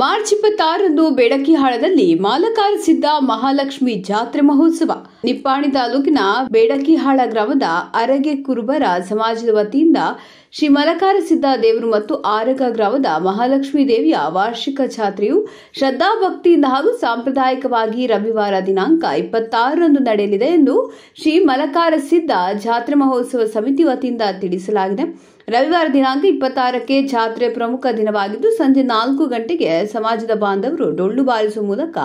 March ಇಪ್ಪತ್ತಾರರಂದು ಬೇಡಕಿಹಾಳದಲ್ಲಿ ಮಾಲಕಾರಿಸಿದ್ದ ಮಹಾಲಕ್ಷ್ಮಿ ಜಾತ್ರೆ ಮಹೋತ್ಸವ ನಿಪ್ಪಾಣಿ ತಾಲೂಕಿನ ಬೇಡಕಿಹಾಳ ಗ್ರಾಮದ ಅರಗೆ ಕುರುಬರ ಸಮಾಜದ ವತಿಯಿಂದ ಶ್ರೀ ಮಲಕಾರಸಿದ್ದ ದೇವರು ಮತ್ತು ಆರಗ ಗ್ರಾಮದ ಮಹಾಲಕ್ಷ್ಮೀ ದೇವಿಯ ವಾರ್ಷಿಕ ಜಾತ್ರೆಯು ಶ್ರದ್ಧಾಭಕ್ತಿಯಿಂದ ಹಾಗೂ ಸಾಂಪ್ರದಾಯಿಕವಾಗಿ ರವಿವಾರ ದಿನಾಂಕ ಇಪ್ಪತ್ತಾರರಂದು ನಡೆಯಲಿದೆ ಎಂದು ಶ್ರೀ ಮಲಕಾರಸಿದ್ದ ಜಾತ್ರೆ ಮಹೋತ್ಸವ ಸಮಿತಿ ವತಿಯಿಂದ ತಿಳಿಸಲಾಗಿದೆ ರವಿವಾರ ದಿನಾಂಕ ಇಪ್ಪತ್ತಾರಕ್ಕೆ ಜಾತ್ರೆ ಪ್ರಮುಖ ದಿನವಾಗಿದ್ದು ಸಂಜೆ ನಾಲ್ಕು ಗಂಟೆಗೆ ಸಮಾಜದ ಬಾಂಧವರು ಡೊಳ್ಳು ಬಾರಿಸುವ ಮೂಲಕ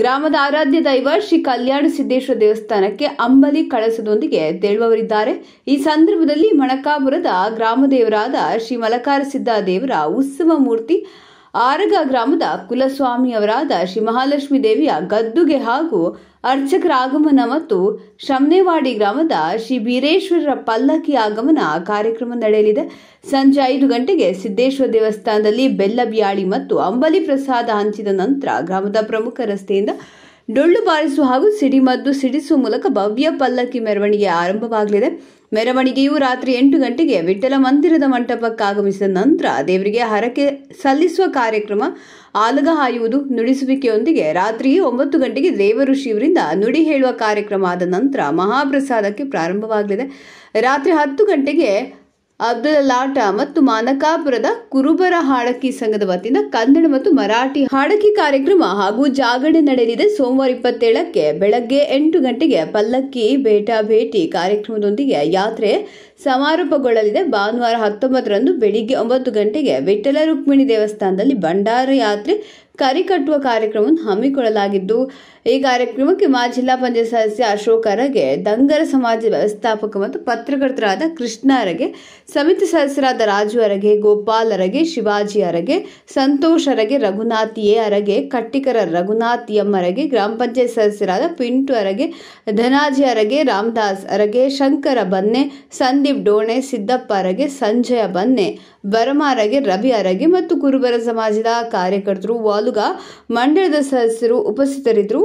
ಗ್ರಾಮದ ಆರಾಧ್ಯ ದೈವ ಶ್ರೀ ಕಲ್ಯಾಣ ಸಿದ್ದೇಶ್ವರ ದೇವಸ್ಥಾನಕ್ಕೆ ಅಂಬಲಿ ಕಳಸದೊಂದಿಗೆ ತೆಳುವವರಿದ್ದಾರೆ ಈ ಸಂದರ್ಭದಲ್ಲಿ ಮಣಕಾಪುರದ ಗ್ರಾಮದೇವರಾದ ಶ್ರೀ ಮಲಕಾರ ಸಿದ್ದ ದೇವರ ಉತ್ಸವ ಮೂರ್ತಿ ಆರಗ ಗ್ರಾಮದ ಕುಲಸ್ವಾಮಿಯವರಾದ ಶ್ರೀ ಮಹಾಲಕ್ಷ್ಮೀ ದೇವಿಯ ಗದ್ದುಗೆ ಹಾಗೂ ಅರ್ಚಕರ ಆಗಮನ ಮತ್ತು ಶಮ್ನೇವಾಡಿ ಗ್ರಾಮದ ಶ್ರೀ ಬೀರೇಶ್ವರ ಪಲ್ಲಕ್ಕಿ ಆಗಮನ ಕಾರ್ಯಕ್ರಮ ನಡೆಯಲಿದೆ ಸಂಜೆ ಐದು ಗಂಟೆಗೆ ಸಿದ್ದೇಶ್ವರ ದೇವಸ್ಥಾನದಲ್ಲಿ ಬೆಲ್ಲ ಮತ್ತು ಅಂಬಲಿ ಪ್ರಸಾದ ಹಂಚಿದ ನಂತರ ಗ್ರಾಮದ ಪ್ರಮುಖ ರಸ್ತೆಯಿಂದ ಡೊಳ್ಳು ಬಾರಿಸುವ ಹಾಗೂ ಸಿಡಿಮದ್ದು ಸಿಡಿಸುವ ಮೂಲಕ ಭವ್ಯ ಪಲ್ಲಕ್ಕಿ ಮೆರವಣಿಗೆ ಆರಂಭವಾಗಲಿದೆ ಮೆರವಣಿಗೆಯು ರಾತ್ರಿ ಎಂಟು ಗಂಟೆಗೆ ವಿಠಲ ಮಂದಿರದ ಆಗಮಿಸಿದ ನಂತರ ದೇವರಿಗೆ ಹರಕೆ ಸಲ್ಲಿಸುವ ಕಾರ್ಯಕ್ರಮ ಆಲಗ ಹಾಯುವುದು ನುಡಿಸುವಿಕೆಯೊಂದಿಗೆ ರಾತ್ರಿ ಒಂಬತ್ತು ಗಂಟೆಗೆ ದೇವರು ಶಿವರಿಂದ ನುಡಿ ಹೇಳುವ ಕಾರ್ಯಕ್ರಮ ಆದ ನಂತರ ಮಹಾಪ್ರಸಾದಕ್ಕೆ ಪ್ರಾರಂಭವಾಗಲಿದೆ ರಾತ್ರಿ ಹತ್ತು ಗಂಟೆಗೆ ಅಬ್ದುಲ್ ಲಾಟ ಮತ್ತು ಮಾನಕಾಪುರದ ಕುರುಬರ ಹಾಡಕಿ ಸಂಘದ ವತಿಯಿಂದ ಕನ್ನಡ ಮತ್ತು ಮರಾಠಿ ಹಾಡಕಿ ಕಾರ್ಯಕ್ರಮ ಹಾಗೂ ಜಾಗರಣೆ ನಡೆಯಲಿದೆ ಸೋಮವಾರ ಇಪ್ಪತ್ತೇಳಕ್ಕೆ ಬೆಳಗ್ಗೆ ಎಂಟು ಗಂಟೆಗೆ ಪಲ್ಲಕ್ಕಿ ಬೇಟಾ ಭೇಟಿ ಕಾರ್ಯಕ್ರಮದೊಂದಿಗೆ ಯಾತ್ರೆ ಸಮಾರೋಪಗೊಳ್ಳಲಿದೆ ಭಾನುವಾರ ಹತ್ತೊಂಬತ್ತರಂದು ಬೆಳಿಗ್ಗೆ ಒಂಬತ್ತು ಗಂಟೆಗೆ ವಿಠಲ ರುಕ್ಮಿಣಿ ದೇವಸ್ಥಾನದಲ್ಲಿ ಭಂಡಾರ ಯಾತ್ರೆ ಕರಿಕಟ್ಟುವ ಕಾರ್ಯಕ್ರಮವನ್ನು ಹಮ್ಮಿಕೊಳ್ಳಲಾಗಿದ್ದು ಈ ಕಾರ್ಯಕ್ರಮಕ್ಕೆ ಮಾಜಿ ಜಿಲ್ಲಾ ಪಂಚಾಯತ್ ಸದಸ್ಯ ಅಶೋಕ ಅರಗೆ ದಂಗರ ಸಮಾಜ ವ್ಯವಸ್ಥಾಪಕ ಮತ್ತು ಪತ್ರಕರ್ತರಾದ ಕೃಷ್ಣ ಅರಗೆ ಸಮಿತಿ ಸದಸ್ಯರಾದ ರಾಜು ಅರಗೆ ಗೋಪಾಲ್ ಅರಗೆ ಶಿವಾಜಿ ಅರಗೆ ಸಂತೋಷ್ ಅರಗೆ ರಘುನಾಥ್ ಎ ಅರಗೆ ಕಟ್ಟಿಕರ ರಘುನಾಥ್ ಎಂ ಅರಗೆ ಗ್ರಾಮ ಪಂಚಾಯತ್ ಸದಸ್ಯರಾದ ಪಿಂಟು ಅರಗೆ ಧನಾಜಿ ಅರಗೆ ರಾಮದಾಸ್ ಅರಗೆ ಶಂಕರ ಬನ್ನೆ ಸಂದೀಪ್ ಡೋಣೆ ಸಿದ್ದಪ್ಪ ಅರಗೆ ಸಂಜಯ ಬನ್ನೆ ಬರಮ ಅರಗೆ ರವಿ ಅರಗೆ ಮತ್ತು ಕುರುಬರ ಸಮಾಜದ ಕಾರ್ಯಕರ್ತರು ವಾಲು ಹುಡುಗ ಮಂಡ್ಯದ ಸದಸ್ಯರು ಉಪಸ್ಥಿತರಿದ್ದರು